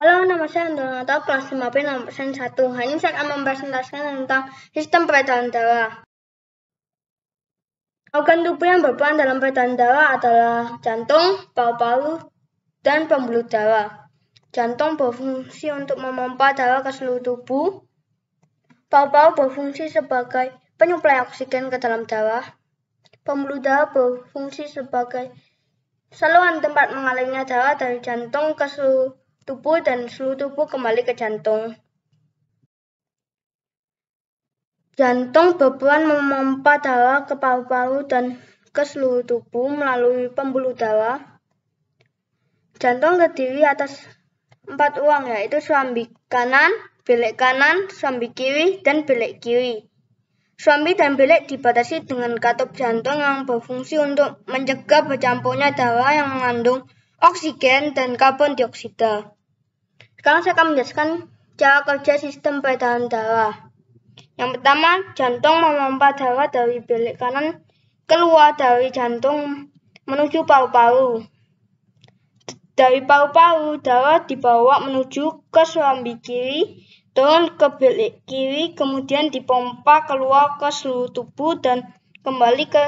Halo, nama saya Andrew Nato, kelas 5B, nomor 1. Hari ini saya akan mempresentasikan tentang sistem peredaran darah. Organ tubuh yang berperan dalam peredaran darah adalah jantung, paru-paru, dan pembuluh darah. Jantung berfungsi untuk memompa darah ke seluruh tubuh. Paru-paru berfungsi sebagai penyuplai oksigen ke dalam darah. Pembuluh darah berfungsi sebagai saluran tempat mengalirnya darah dari jantung ke seluruh tubuh dan seluruh tubuh kembali ke jantung. Jantung berperan memompa darah ke paru-paru dan ke seluruh tubuh melalui pembuluh darah. Jantung terdiri atas empat uang yaitu suambi kanan, bilik kanan, suambi kiri, dan bilik kiri. Suami dan bilik dibatasi dengan katup jantung yang berfungsi untuk mencegah bercampurnya darah yang mengandung oksigen, dan karbon dioksida. Sekarang saya akan menjelaskan cara kerja sistem peredaran darah. Yang pertama, jantung memompa darah dari bilik kanan keluar dari jantung menuju paru-paru. Dari paru-paru, darah dibawa menuju ke serambi kiri, turun ke bilik kiri, kemudian dipompa keluar ke seluruh tubuh dan kembali ke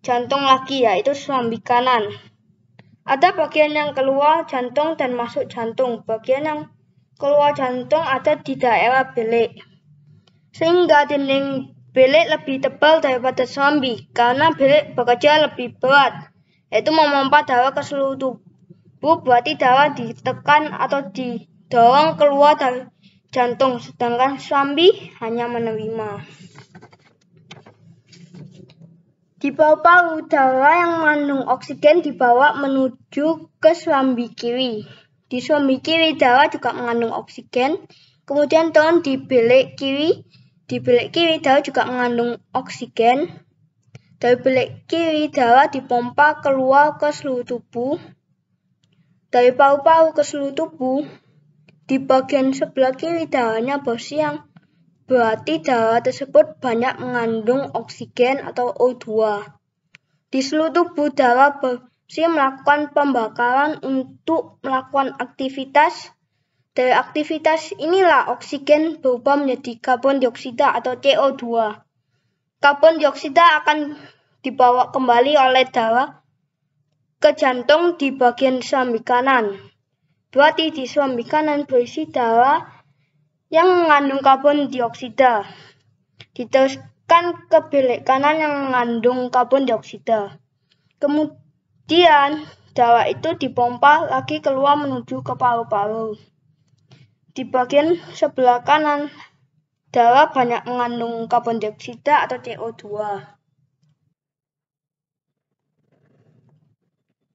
jantung lagi, yaitu serambi kanan. Ada bagian yang keluar jantung dan masuk jantung. Bagian yang keluar jantung ada di daerah belik. Sehingga dinding belik lebih tebal daripada zombie karena belik bekerja lebih berat, yaitu memompa darah ke seluruh tubuh berarti darah ditekan atau didorong keluar dari jantung, sedangkan zombie hanya menerima. Di bawah udara yang mengandung oksigen dibawa menuju ke suambi kiri. Di suambi kiri darah juga mengandung oksigen. Kemudian turun di belik kiri. Di belik kiri darah juga mengandung oksigen. Dari belik kiri darah dipompa keluar ke seluruh tubuh. Dari paru-paru ke seluruh tubuh, di bagian sebelah kiri darahnya yang Berarti darah tersebut banyak mengandung oksigen atau O2. Di seluruh tubuh darah bersih melakukan pembakaran untuk melakukan aktivitas. Dari aktivitas inilah oksigen berubah menjadi karbon dioksida atau CO2. Karbon dioksida akan dibawa kembali oleh darah ke jantung di bagian suami kanan. Berarti di suami kanan berisi darah yang mengandung karbon dioksida. Diteruskan ke bilik kanan yang mengandung karbon dioksida. Kemudian darah itu dipompa lagi keluar menuju ke paru-paru. Di bagian sebelah kanan, darah banyak mengandung karbon dioksida atau CO2.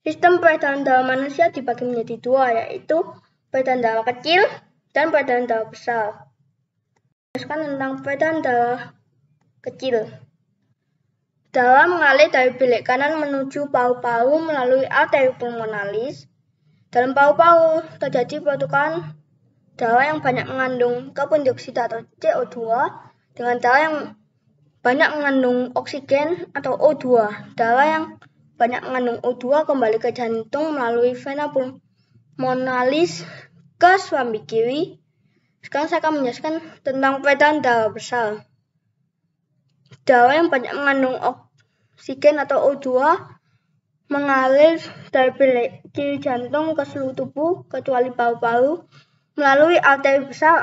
Sistem peredaran darah manusia dibagi menjadi dua, yaitu peredaran darah kecil dan badan dalam besar. Jelaskan tentang badan dalam kecil. Dalam mengalir dari bilik kanan menuju paru-paru melalui arteri pulmonalis, dalam paru-paru terjadi pertukaran darah yang banyak mengandung karbon dioksida atau CO2 dengan darah yang banyak mengandung oksigen atau O2. Darah yang banyak mengandung O2 kembali ke jantung melalui vena pulmonalis ke suami Kiwi. Sekarang saya akan menjelaskan tentang pedan dawa besar. Dawa yang banyak mengandung oksigen atau O2 mengalir dari bilik kiri jantung ke seluruh tubuh kecuali paru-paru melalui arteri besar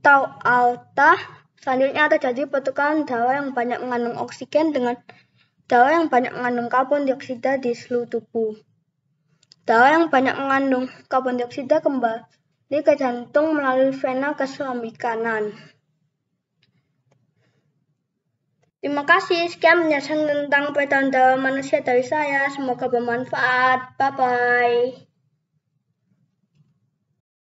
atau aorta. Selanjutnya terjadi pertukaran dawa yang banyak mengandung oksigen dengan dawa yang banyak mengandung karbon dioksida di seluruh tubuh. Dawa yang banyak mengandung karbon dioksida kembali di ke jantung melalui vena ke selambi kanan. Terima kasih, sekian penjelasan tentang petanda manusia dari saya. Semoga bermanfaat. Bye-bye.